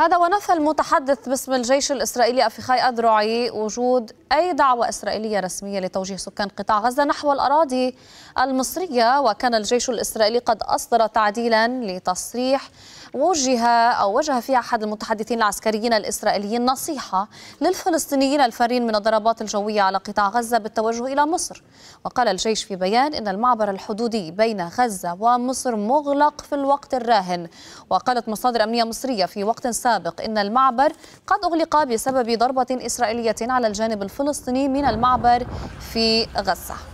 هذا ونفى المتحدث باسم الجيش الإسرائيلي أفيخاي أدرعي وجود أي دعوة إسرائيلية رسمية لتوجيه سكان قطاع غزة نحو الأراضي المصرية وكان الجيش الإسرائيلي قد أصدر تعديلا لتصريح وجه أو وجه فيها أحد المتحدثين العسكريين الإسرائيليين نصيحة للفلسطينيين الفارين من الضربات الجوية على قطاع غزة بالتوجه إلى مصر وقال الجيش في بيان إن المعبر الحدودي بين غزة ومصر مغلق في الوقت الراهن وقالت مصادر أمنية مصرية في وقت سابق إن المعبر قد أغلق بسبب ضربة إسرائيلية على الجانب الفلسطيني من المعبر في غزة